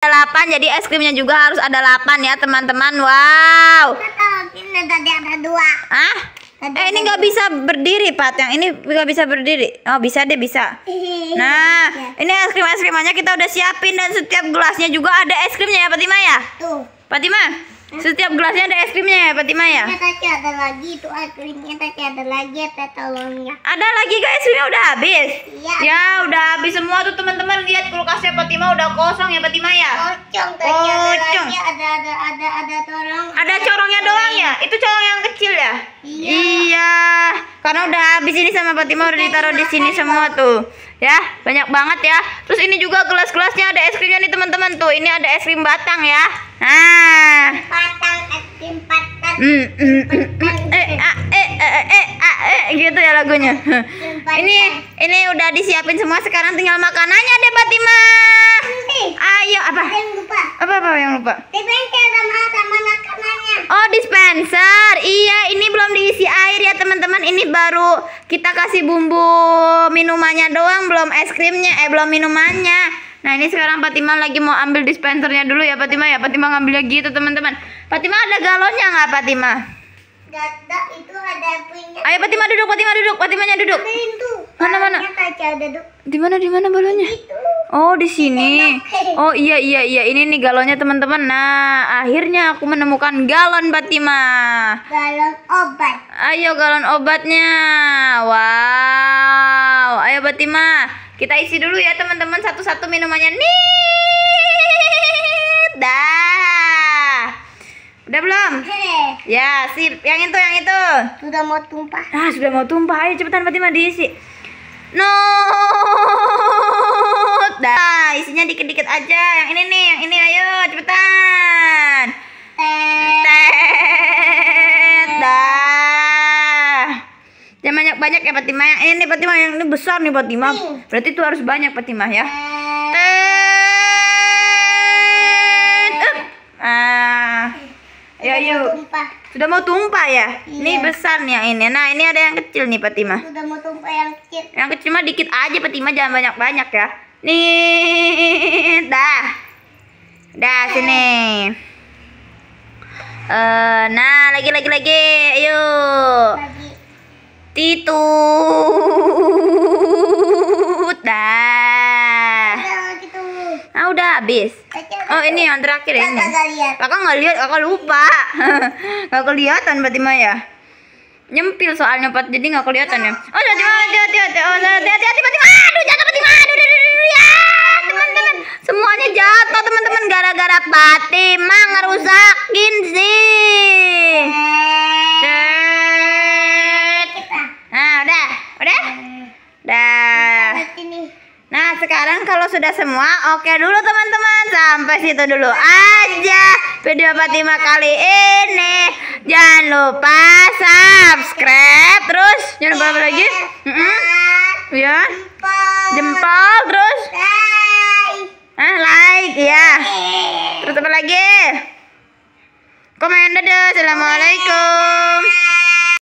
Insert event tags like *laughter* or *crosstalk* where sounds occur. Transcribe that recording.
ada 8 jadi es krimnya juga harus ada 8 ya teman-teman wow ini eh ini nggak bisa berdiri Pat yang ini nggak bisa berdiri oh bisa deh bisa nah ini es krim es krimannya kita udah siapin dan setiap gelasnya juga ada es krimnya ya Fatima ya tuh Fatima setiap gelasnya ada es krimnya ya Fatima ya ada lagi itu es krimnya tadi ada lagi ya tolongnya ada lagi guys krimnya udah habis iya. ya udah habis semua tuh teman-teman lihat kulkasnya Fatima udah kosong ya Fatima ya? Kosong. Kosong. Ada ada ada ada corong. Ada corongnya doang ya? Itu corong yang kecil ya? Iya. Iya. Karena udah habis ini sama Fatima udah ditaruh di sini ya, semua tuh. Ya, banyak banget ya. Terus ini juga gelas-gelasnya ada es krimnya nih teman-teman tuh. Ini ada es krim batang ya. Nah. Batang es krim batang. Mm, mm, mm, mm. Eh, ah, eh, eh, eh, eh eh gitu ya lagunya ini ini udah disiapin semua sekarang tinggal makanannya deh Fatima ayo apa apa apa yang lupa dispenser sama sama makanannya oh dispenser iya ini belum diisi air ya teman-teman ini baru kita kasih bumbu minumannya doang belum es krimnya eh belum minumannya Nah ini sekarang Fatima lagi mau ambil dispensernya dulu ya Fatima ya Fatima ngambilnya gitu teman-teman Fatima ada galonnya nggak Fatima? itu ada punya. Ayo Fatima duduk, Fatima duduk, Fatimanya duduk. mana mana? Di mana di mana balonnya? Oh di sini. Oh iya iya iya ini nih galonnya teman-teman. Nah akhirnya aku menemukan galon Fatima. Galon obat. Ayo galon obatnya. Wow. Ayo Fatima kita isi dulu ya teman-teman satu-satu minumannya. Nih. Dah. Udah belum? Oke. Ya, sip. Yang itu, yang itu. Sudah mau tumpah. Ah, sudah mau tumpah. Ayo cepetan Fatima diisi. No. Nah, isinya dikit-dikit aja. Yang ini nih, yang ini ayo cepetan. Tet. Dah. Jangan banyak-banyak ya Fatima. Yang ini Fatima yang ini besar nih Fatima. Berarti itu harus banyak Fatima ya. Sudah mau tumpah ya? Iya. Ini besar nih yang ini. Nah, ini ada yang kecil nih Fatima. Sudah mau tumpah yang kecil. Yang kecil mah dikit aja Fatima, jangan banyak-banyak ya. Nih, dah. Dah sini. Uh, nah, lagi lagi lagi. Ayo. Lagi. Titu. habis. Oh ini yang terakhir ya ini. Kakak nggak lihat, kakak lupa. Nggak *laughs* kelihatan berarti Maya. Nyempil soalnya Pat, jadi nggak kelihatan ya. Oh hati hati hati hati oh, hati hati hati hati Aduh jatuh hati Aduh aduh aduh ya teman-teman semuanya jatuh teman-teman gara-gara Fatima ngerusak. sekarang kalau sudah semua oke dulu teman-teman sampai situ dulu aja video Fatima kali ini jangan lupa subscribe terus jangan lupa apa lagi mm -mm. ya jempol terus ah like ya terus apa lagi komen dadah assalamualaikum